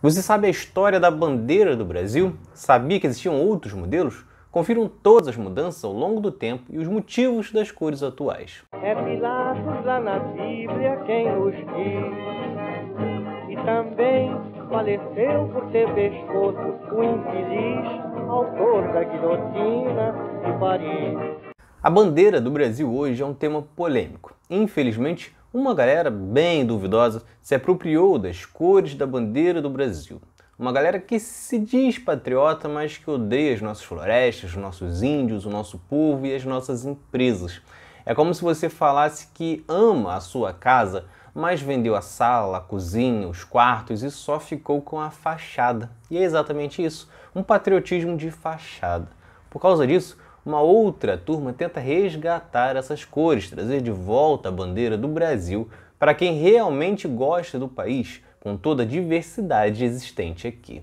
Você sabe a história da bandeira do Brasil? Sabia que existiam outros modelos? Confiram todas as mudanças ao longo do tempo e os motivos das cores atuais. É Pilatos lá na Bíblia quem nos diz, e também faleceu por ter pescoço o infeliz autor da guilhotina de Paris. A bandeira do Brasil hoje é um tema polêmico. Infelizmente, uma galera bem duvidosa se apropriou das cores da bandeira do Brasil. Uma galera que se diz patriota, mas que odeia as nossas florestas, os nossos índios, o nosso povo e as nossas empresas. É como se você falasse que ama a sua casa, mas vendeu a sala, a cozinha, os quartos e só ficou com a fachada. E é exatamente isso, um patriotismo de fachada. Por causa disso, uma outra turma tenta resgatar essas cores, trazer de volta a bandeira do Brasil para quem realmente gosta do país, com toda a diversidade existente aqui.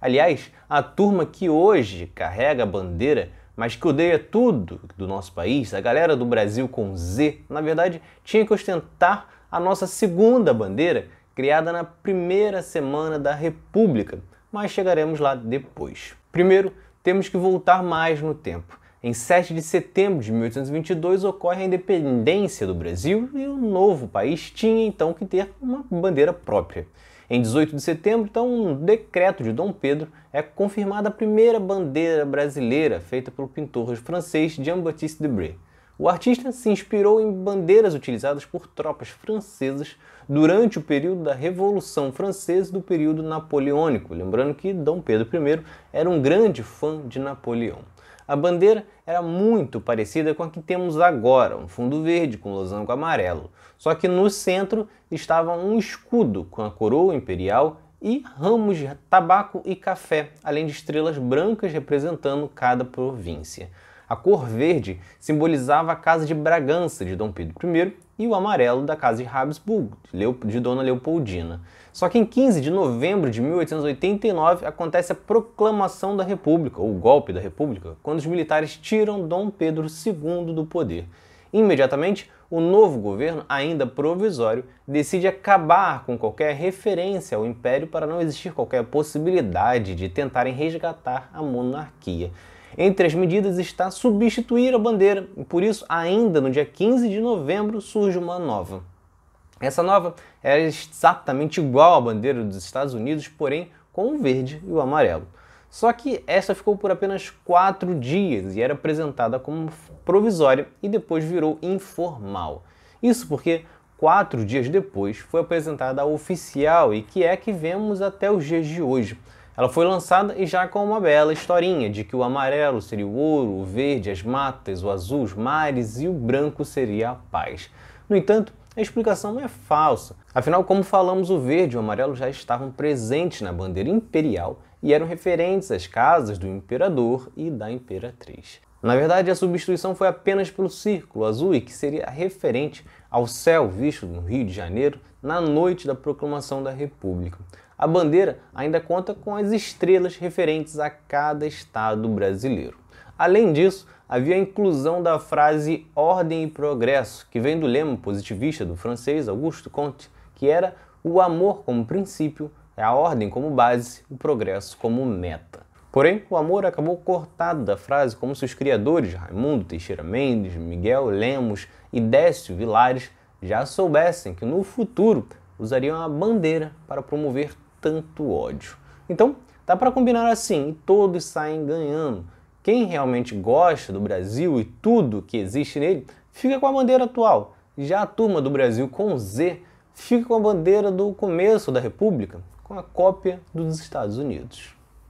Aliás, a turma que hoje carrega a bandeira, mas que odeia tudo do nosso país, a galera do Brasil com Z, na verdade tinha que ostentar a nossa segunda bandeira, criada na primeira semana da República, mas chegaremos lá depois. Primeiro, temos que voltar mais no tempo em 7 de setembro de 1822 ocorre a independência do Brasil e o novo país tinha então que ter uma bandeira própria. Em 18 de setembro, então, um decreto de Dom Pedro é confirmada a primeira bandeira brasileira feita pelo pintor francês Jean-Baptiste Debré. O artista se inspirou em bandeiras utilizadas por tropas francesas durante o período da Revolução Francesa e do período napoleônico, lembrando que Dom Pedro I era um grande fã de Napoleão. A bandeira era muito parecida com a que temos agora, um fundo verde com losango amarelo, só que no centro estava um escudo com a coroa imperial e ramos de tabaco e café, além de estrelas brancas representando cada província. A cor verde simbolizava a casa de Bragança de Dom Pedro I e o amarelo da casa de Habsburgo, de Dona Leopoldina. Só que em 15 de novembro de 1889 acontece a proclamação da República, ou golpe da República, quando os militares tiram Dom Pedro II do poder. Imediatamente, o novo governo, ainda provisório, decide acabar com qualquer referência ao império para não existir qualquer possibilidade de tentarem resgatar a monarquia. Entre as medidas está substituir a bandeira, e por isso, ainda no dia 15 de novembro, surge uma nova. Essa nova era é exatamente igual à bandeira dos Estados Unidos, porém com o verde e o amarelo. Só que essa ficou por apenas quatro dias e era apresentada como provisória e depois virou informal. Isso porque quatro dias depois foi apresentada a oficial e que é a que vemos até os dias de hoje. Ela foi lançada e já com uma bela historinha de que o amarelo seria o ouro, o verde as matas, o azul os mares e o branco seria a paz. No entanto, a explicação é falsa. Afinal, como falamos, o verde e o amarelo já estavam presentes na bandeira imperial e eram referentes às casas do imperador e da imperatriz. Na verdade, a substituição foi apenas pelo círculo azul e que seria referente ao céu visto no Rio de Janeiro na noite da proclamação da República. A bandeira ainda conta com as estrelas referentes a cada estado brasileiro. Além disso, havia a inclusão da frase ordem e progresso, que vem do lema positivista do francês Auguste Comte, que era o amor como princípio, é a ordem como base, o progresso como meta. Porém, o amor acabou cortado da frase, como se os criadores Raimundo Teixeira Mendes, Miguel Lemos e Décio Vilares já soubessem que no futuro usariam a bandeira para promover tanto ódio. Então, dá para combinar assim e todos saem ganhando. Quem realmente gosta do Brasil e tudo que existe nele fica com a bandeira atual. Já a turma do Brasil com Z fica com a bandeira do começo da República, com a cópia dos Estados Unidos.